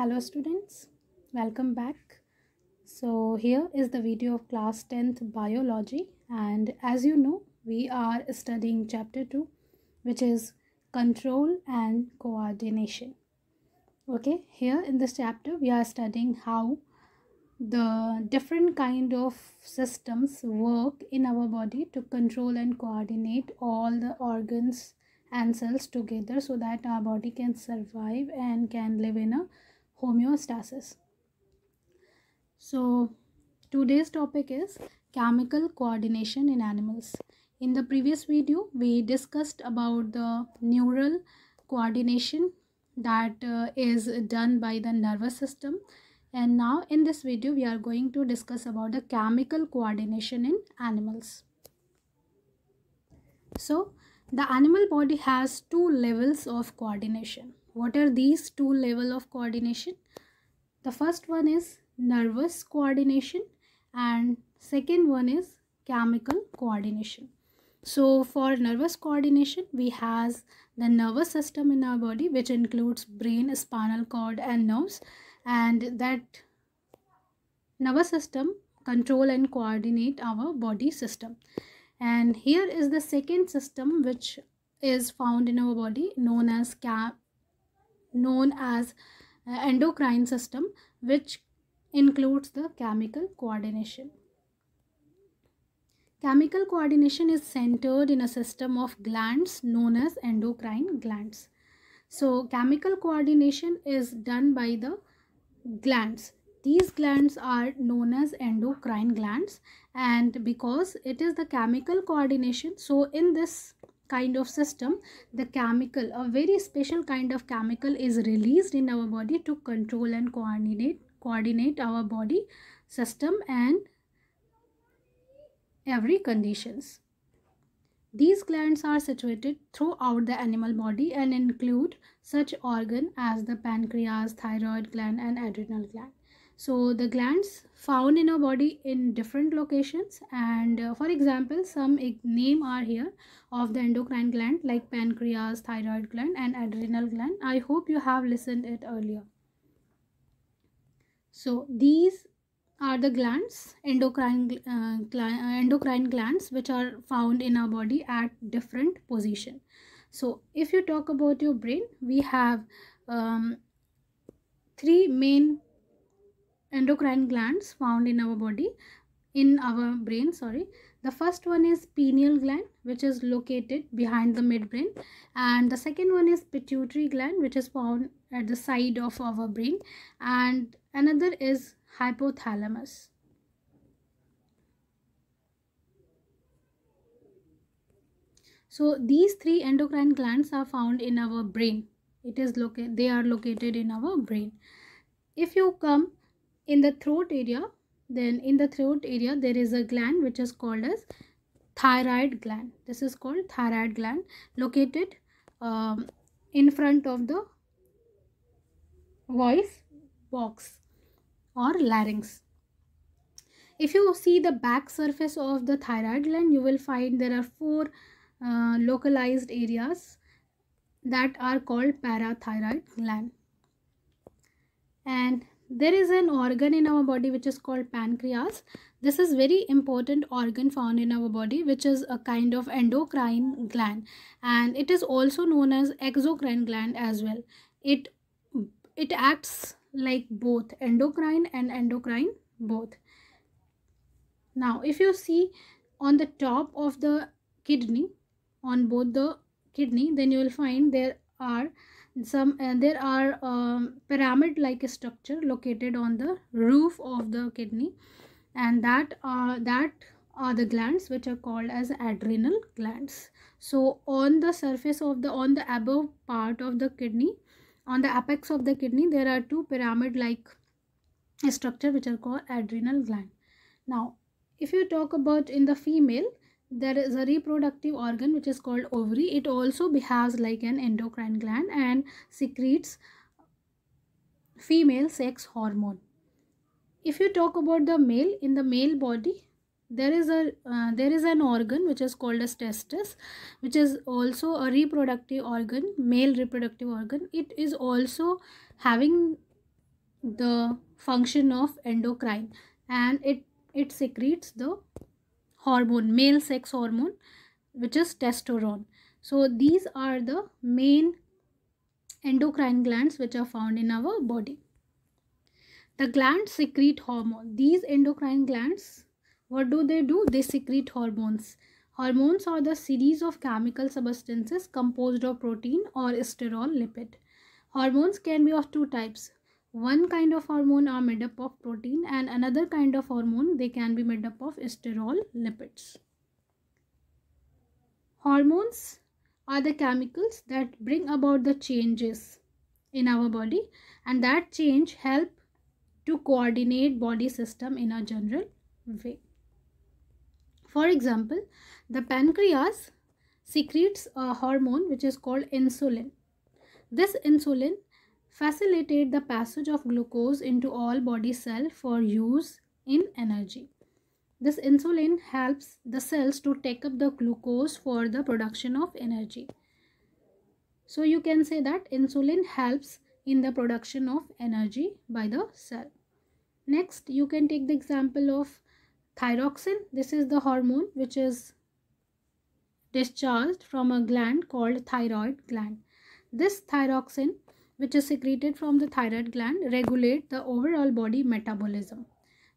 hello students welcome back so here is the video of class 10th biology and as you know we are studying chapter 2 which is control and coordination okay here in this chapter we are studying how the different kind of systems work in our body to control and coordinate all the organs and cells together so that our body can survive and can live in a homeostasis. So, today's topic is chemical coordination in animals. In the previous video, we discussed about the neural coordination that uh, is done by the nervous system and now in this video we are going to discuss about the chemical coordination in animals so the animal body has two levels of coordination what are these two level of coordination the first one is nervous coordination and second one is chemical coordination so for nervous coordination we has the nervous system in our body which includes brain spinal cord and nerves and that nervous system control and coordinate our body system and here is the second system which is found in our body known as known as uh, endocrine system which includes the chemical coordination. Chemical coordination is centered in a system of glands known as endocrine glands. So chemical coordination is done by the glands. These glands are known as endocrine glands and because it is the chemical coordination so in this kind of system the chemical a very special kind of chemical is released in our body to control and coordinate coordinate our body system and every conditions these glands are situated throughout the animal body and include such organ as the pancreas, thyroid gland and adrenal gland. So the glands found in our body in different locations and uh, for example some name are here of the endocrine gland like pancreas, thyroid gland and adrenal gland. I hope you have listened it earlier. So these are the glands endocrine uh, gl uh, endocrine glands which are found in our body at different position. So if you talk about your brain we have um, three main endocrine glands found in our body in our brain sorry the first one is pineal gland which is located behind the midbrain and the second one is pituitary gland which is found at the side of our brain and another is hypothalamus so these three endocrine glands are found in our brain it is located they are located in our brain if you come in the throat area then in the throat area there is a gland which is called as thyroid gland this is called thyroid gland located um, in front of the voice box or larynx if you see the back surface of the thyroid gland you will find there are four uh, localized areas that are called parathyroid gland and there is an organ in our body which is called pancreas this is very important organ found in our body which is a kind of endocrine gland and it is also known as exocrine gland as well it it acts like both endocrine and endocrine both now if you see on the top of the kidney on both the kidney then you will find there are some and there are um, pyramid like structure located on the roof of the kidney and that are uh, that are the glands which are called as adrenal glands so on the surface of the on the above part of the kidney on the apex of the kidney there are two pyramid like structure which are called adrenal gland now if you talk about in the female there is a reproductive organ which is called ovary it also behaves like an endocrine gland and secretes female sex hormone if you talk about the male in the male body there is a uh, there is an organ which is called as testis which is also a reproductive organ male reproductive organ it is also having the function of endocrine and it it secretes the hormone male sex hormone which is testosterone so these are the main endocrine glands which are found in our body the glands secrete hormone these endocrine glands what do they do they secrete hormones hormones are the series of chemical substances composed of protein or sterol lipid hormones can be of two types one kind of hormone are made up of protein and another kind of hormone they can be made up of sterol lipids. Hormones are the chemicals that bring about the changes in our body and that change help to coordinate body system in a general way. For example, the pancreas secretes a hormone which is called insulin. This insulin facilitate the passage of glucose into all body cell for use in energy. This insulin helps the cells to take up the glucose for the production of energy. So you can say that insulin helps in the production of energy by the cell. Next, you can take the example of thyroxin. This is the hormone which is discharged from a gland called thyroid gland. This thyroxin which is secreted from the thyroid gland regulate the overall body metabolism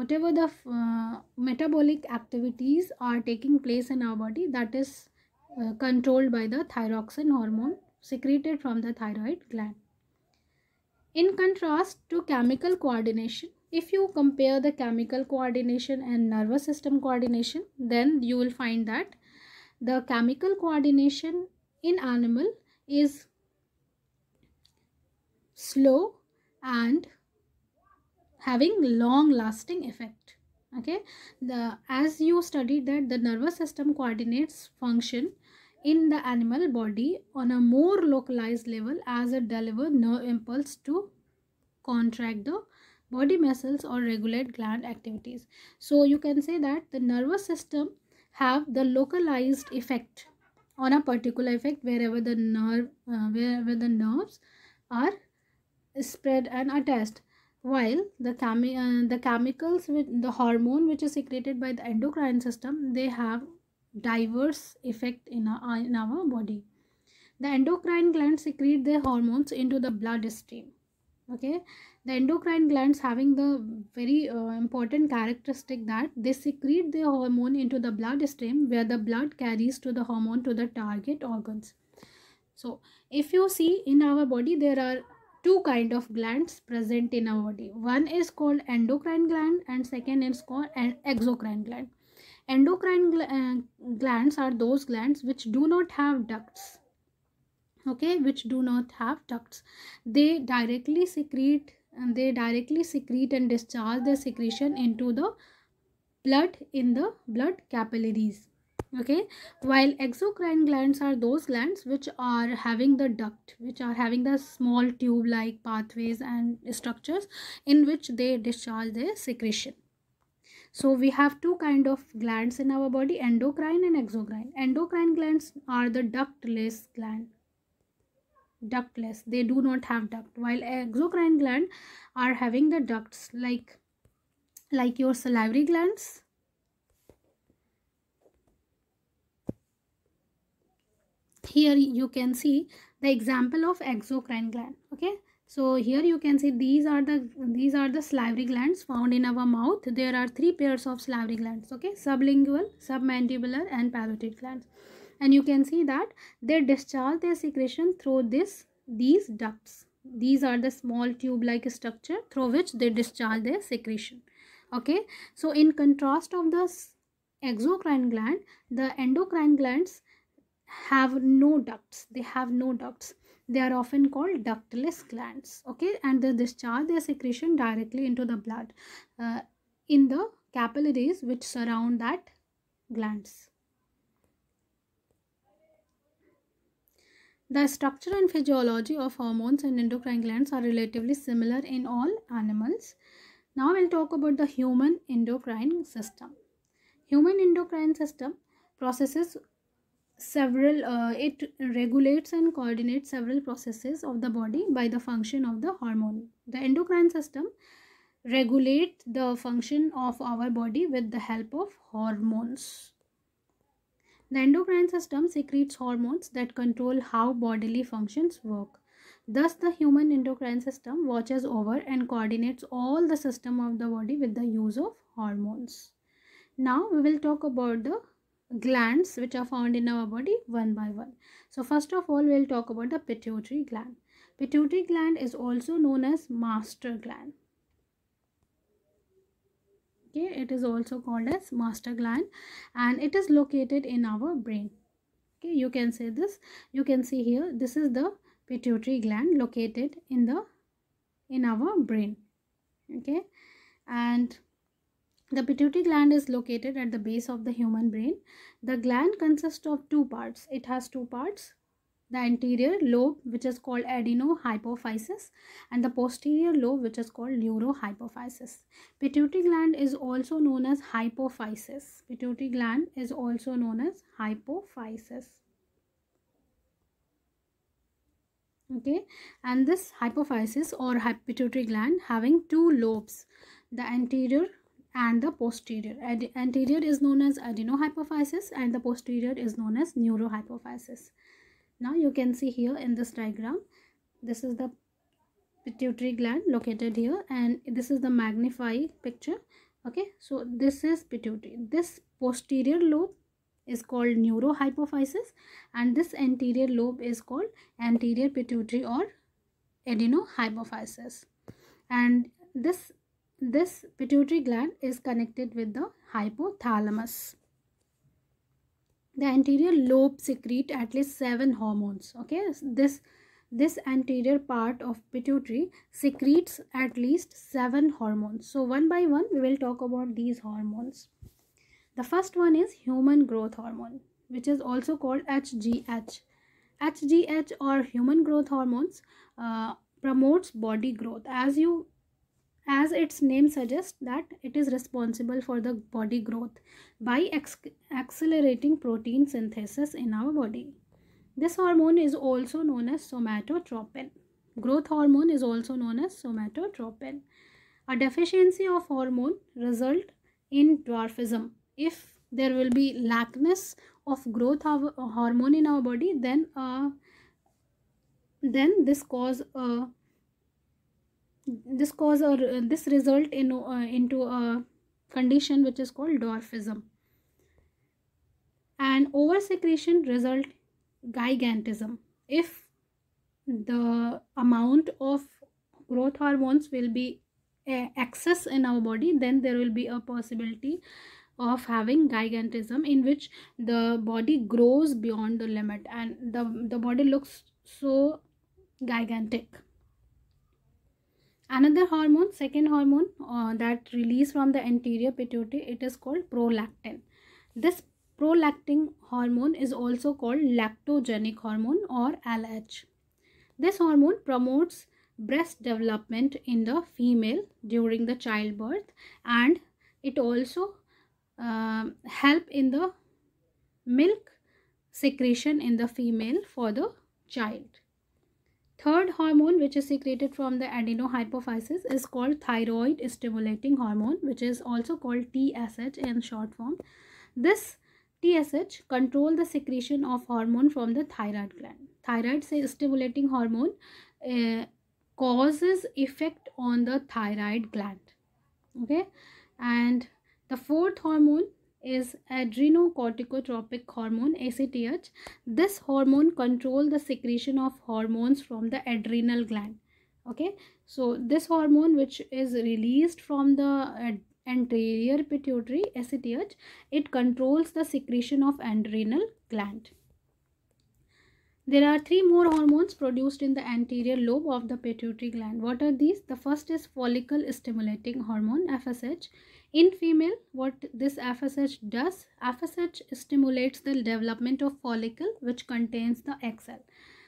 whatever the uh, metabolic activities are taking place in our body that is uh, controlled by the thyroxin hormone secreted from the thyroid gland in contrast to chemical coordination if you compare the chemical coordination and nervous system coordination then you will find that the chemical coordination in animal is slow and having long lasting effect okay the as you studied that the nervous system coordinates function in the animal body on a more localized level as it delivers nerve impulse to contract the body muscles or regulate gland activities so you can say that the nervous system have the localized effect on a particular effect wherever the nerve uh, wherever the nerves are spread and attest while the chemi- uh, the chemicals with the hormone which is secreted by the endocrine system they have diverse effect in our, uh, in our body the endocrine glands secrete their hormones into the bloodstream okay the endocrine glands having the very uh, important characteristic that they secrete the hormone into the bloodstream where the blood carries to the hormone to the target organs so if you see in our body there are two kind of glands present in our body one is called endocrine gland and second is called an exocrine gland endocrine gl uh, glands are those glands which do not have ducts okay which do not have ducts they directly secrete and they directly secrete and discharge the secretion into the blood in the blood capillaries okay while exocrine glands are those glands which are having the duct which are having the small tube like pathways and structures in which they discharge their secretion so we have two kind of glands in our body endocrine and exocrine endocrine glands are the ductless gland ductless they do not have duct while exocrine gland are having the ducts like like your salivary glands here you can see the example of exocrine gland okay so here you can see these are the these are the salivary glands found in our mouth there are three pairs of salivary glands okay sublingual submandibular and parotid glands and you can see that they discharge their secretion through this these ducts these are the small tube like structure through which they discharge their secretion okay so in contrast of the exocrine gland the endocrine glands have no ducts they have no ducts they are often called ductless glands okay and they discharge their secretion directly into the blood uh, in the capillaries which surround that glands The structure and physiology of hormones and endocrine glands are relatively similar in all animals. Now we'll talk about the human endocrine system. Human endocrine system processes several uh, it regulates and coordinates several processes of the body by the function of the hormone the endocrine system regulate the function of our body with the help of hormones the endocrine system secretes hormones that control how bodily functions work thus the human endocrine system watches over and coordinates all the system of the body with the use of hormones now we will talk about the glands which are found in our body one by one. So first of all, we'll talk about the pituitary gland. Pituitary gland is also known as master gland. Okay, it is also called as master gland and it is located in our brain. Okay, you can say this. You can see here, this is the pituitary gland located in the in our brain. Okay, and the pituitary gland is located at the base of the human brain. The gland consists of two parts. It has two parts. The anterior lobe which is called adenohypophysis and the posterior lobe which is called neurohypophysis. Pituitary gland is also known as hypophysis. Pituitary gland is also known as hypophysis. okay and this hypophysis or pituitary gland having two lobes the anterior and the posterior. Ad anterior is known as adenohypophysis and the posterior is known as neurohypophysis. Now you can see here in this diagram, this is the pituitary gland located here and this is the magnify picture. Okay, so this is pituitary. This posterior lobe is called neurohypophysis and this anterior lobe is called anterior pituitary or adenohypophysis. And this this pituitary gland is connected with the hypothalamus. The anterior lobe secrete at least seven hormones. Okay, this this anterior part of pituitary secretes at least seven hormones. So one by one, we will talk about these hormones. The first one is human growth hormone, which is also called HGH. HGH or human growth hormones uh, promotes body growth. As you as its name suggests that it is responsible for the body growth by accelerating protein synthesis in our body. This hormone is also known as somatotropin. Growth hormone is also known as somatotropin. A deficiency of hormone result in dwarfism. If there will be lackness of growth hormone in our body, then uh, then this cause uh, this cause or uh, this result in uh, into a condition which is called dwarfism and over secretion result gigantism if the amount of growth hormones will be uh, excess in our body then there will be a possibility of having gigantism in which the body grows beyond the limit and the the body looks so gigantic another hormone second hormone uh, that release from the anterior pituitary it is called prolactin this prolactin hormone is also called lactogenic hormone or LH this hormone promotes breast development in the female during the childbirth and it also uh, help in the milk secretion in the female for the child Third hormone which is secreted from the adenohypophysis is called thyroid stimulating hormone which is also called TSH in short form. This TSH control the secretion of hormone from the thyroid gland. Thyroid stimulating hormone uh, causes effect on the thyroid gland. Okay and the fourth hormone is adrenocorticotropic hormone ACTH. This hormone control the secretion of hormones from the adrenal gland. Okay, so this hormone which is released from the anterior pituitary ACTH, it controls the secretion of adrenal gland. There are three more hormones produced in the anterior lobe of the pituitary gland. What are these? The first is follicle stimulating hormone FSH in female, what this FSH does, FSH stimulates the development of follicle which contains the egg cell.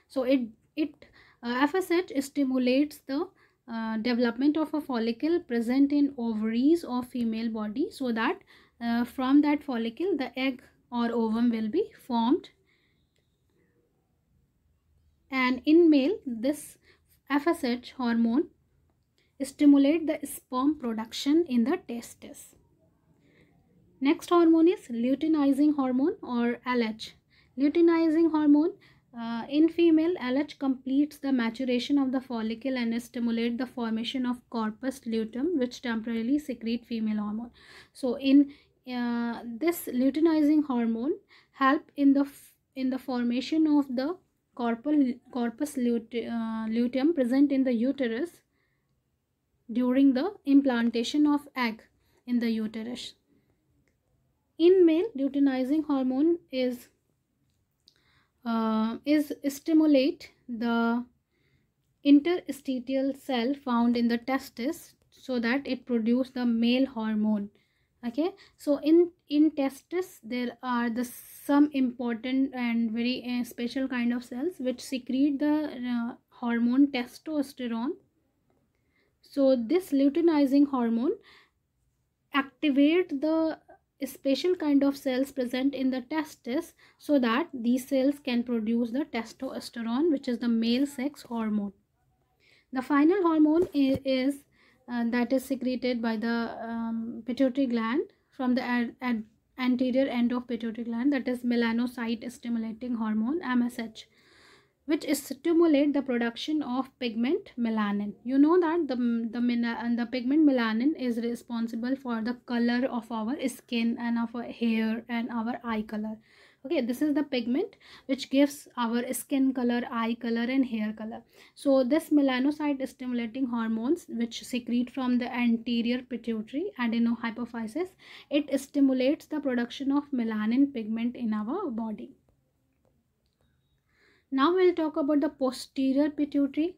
So it, it uh, FSH stimulates the uh, development of a follicle present in ovaries of female body so that uh, from that follicle the egg or ovum will be formed and in male this FSH hormone stimulate the sperm production in the testes. Next hormone is luteinizing hormone or LH. Luteinizing hormone uh, in female, LH completes the maturation of the follicle and stimulate the formation of corpus luteum, which temporarily secrete female hormone. So, in uh, this luteinizing hormone, help in the in the formation of the corpus corpus lute, uh, luteum present in the uterus, during the implantation of egg in the uterus. In male, luteinizing hormone is uh, is stimulate the interstitial cell found in the testis so that it produce the male hormone okay so in in testis there are the some important and very uh, special kind of cells which secrete the uh, hormone testosterone so this luteinizing hormone activate the special kind of cells present in the testis so that these cells can produce the testosterone which is the male sex hormone the final hormone is, is uh, that is secreted by the um, pituitary gland from the ad, ad, anterior end of pituitary gland that is melanocyte stimulating hormone msh which stimulate the production of pigment melanin you know that the the, uh, the pigment melanin is responsible for the color of our skin and of our hair and our eye color okay this is the pigment which gives our skin color eye color and hair color so this melanocyte stimulating hormones which secrete from the anterior pituitary adenohypophysis it stimulates the production of melanin pigment in our body now we'll talk about the posterior pituitary.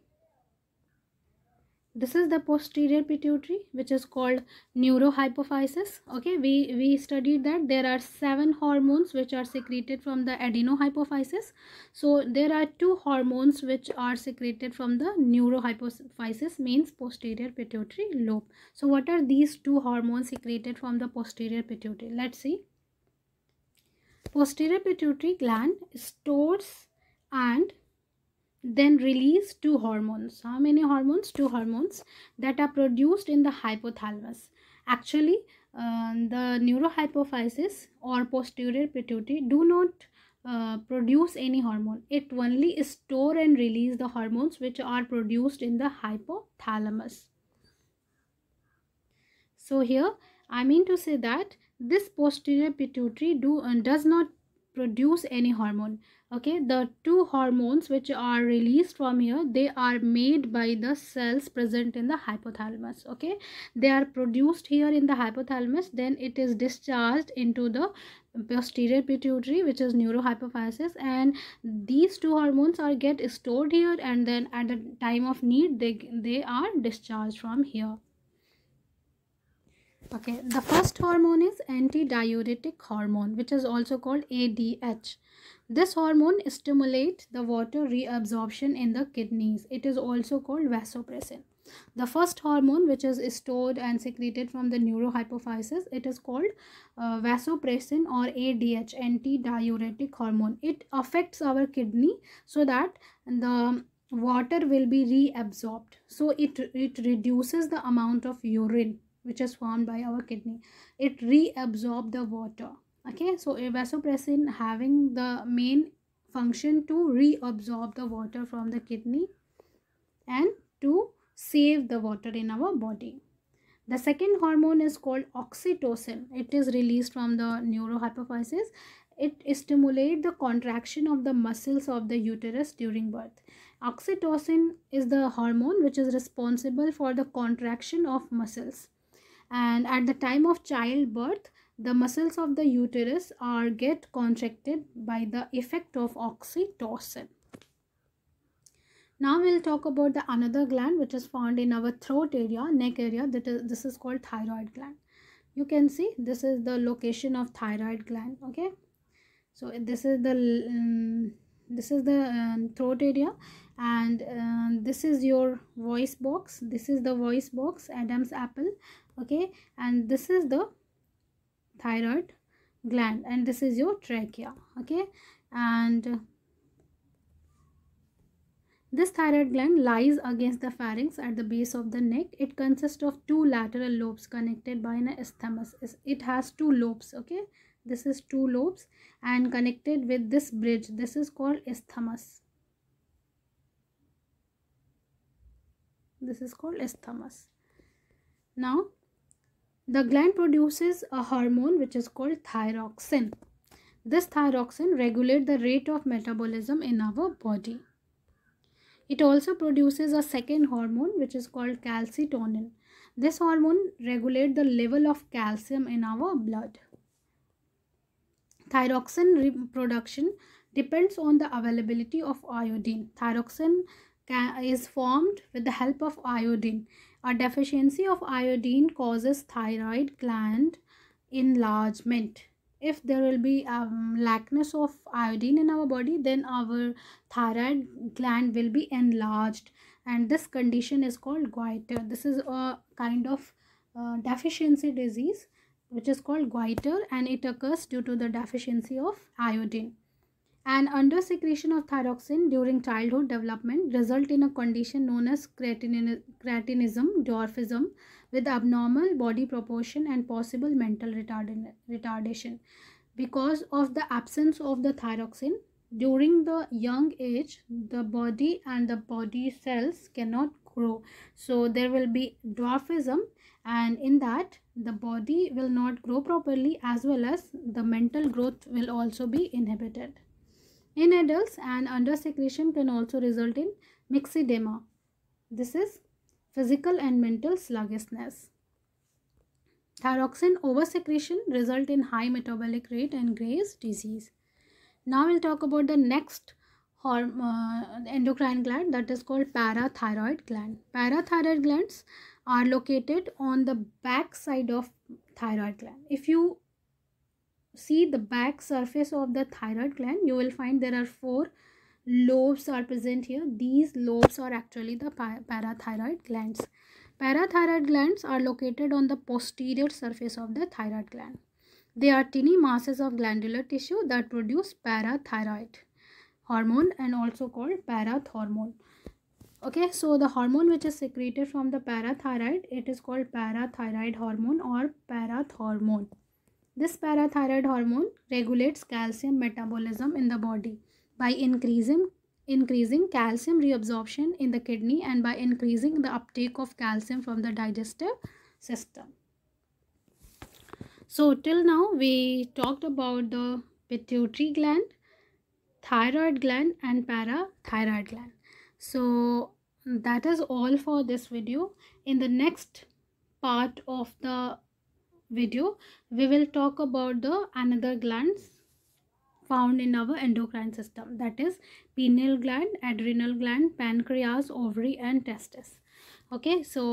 This is the posterior pituitary which is called neurohypophysis. Okay, we, we studied that there are seven hormones which are secreted from the adenohypophysis. So there are two hormones which are secreted from the neurohypophysis means posterior pituitary lobe. So what are these two hormones secreted from the posterior pituitary? Let's see. Posterior pituitary gland stores and then release two hormones how many hormones two hormones that are produced in the hypothalamus actually uh, the neurohypophysis or posterior pituitary do not uh, produce any hormone it only store and release the hormones which are produced in the hypothalamus so here i mean to say that this posterior pituitary do uh, does not produce any hormone okay the two hormones which are released from here they are made by the cells present in the hypothalamus okay they are produced here in the hypothalamus then it is discharged into the posterior pituitary which is neurohypophysis and these two hormones are get stored here and then at the time of need they they are discharged from here Okay, the first hormone is antidiuretic hormone, which is also called ADH. This hormone stimulates the water reabsorption in the kidneys. It is also called vasopressin. The first hormone which is stored and secreted from the neurohypophysis, it is called uh, vasopressin or ADH, antidiuretic hormone. It affects our kidney so that the water will be reabsorbed. So it, it reduces the amount of urine which is formed by our kidney it reabsorb the water okay so a vasopressin having the main function to reabsorb the water from the kidney and to save the water in our body the second hormone is called oxytocin it is released from the neurohypophysis it stimulates the contraction of the muscles of the uterus during birth oxytocin is the hormone which is responsible for the contraction of muscles and at the time of childbirth the muscles of the uterus are get contracted by the effect of oxytocin now we'll talk about the another gland which is found in our throat area neck area that is this is called thyroid gland you can see this is the location of thyroid gland okay so this is the um, this is the um, throat area and um, this is your voice box this is the voice box adam's apple okay and this is the thyroid gland and this is your trachea okay and this thyroid gland lies against the pharynx at the base of the neck. It consists of two lateral lobes connected by an isthmus. It has two lobes, okay? This is two lobes and connected with this bridge. This is called isthmus. This is called isthmus. Now, the gland produces a hormone which is called thyroxin. This thyroxin regulates the rate of metabolism in our body. It also produces a second hormone which is called calcitonin. This hormone regulates the level of calcium in our blood. Thyroxin production depends on the availability of iodine. Thyroxin is formed with the help of iodine a deficiency of iodine causes thyroid gland enlargement. If there will be um, lackness of iodine in our body, then our thyroid gland will be enlarged, and this condition is called goiter. This is a kind of uh, deficiency disease which is called goiter and it occurs due to the deficiency of iodine and undersecretion of thyroxine during childhood development result in a condition known as cretinism, dwarfism with abnormal body proportion and possible mental retardation. Because of the absence of the thyroxine, during the young age, the body and the body cells cannot grow. So there will be dwarfism and in that the body will not grow properly as well as the mental growth will also be inhibited. In adults, an undersecretion can also result in myxedema. This is physical and mental sluggishness. Thyroxin oversecretion result in high metabolic rate and Graves disease. Now we'll talk about the next horm- uh, endocrine gland that is called parathyroid gland. Parathyroid glands are located on the back side of thyroid gland. If you see the back surface of the thyroid gland you will find there are four lobes are present here these lobes are actually the parathyroid glands parathyroid glands are located on the posterior surface of the thyroid gland they are tiny masses of glandular tissue that produce parathyroid hormone and also called parathormone okay so the hormone which is secreted from the parathyroid it is called parathyroid hormone or parathormone this parathyroid hormone regulates calcium metabolism in the body by increasing increasing calcium reabsorption in the kidney and by increasing the uptake of calcium from the digestive system. So till now we talked about the pituitary gland, thyroid gland and parathyroid gland. So that is all for this video. In the next part of the video we will talk about the another glands found in our endocrine system that is pineal gland adrenal gland pancreas ovary and testis okay so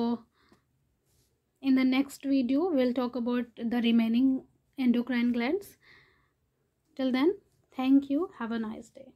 in the next video we'll talk about the remaining endocrine glands till then thank you have a nice day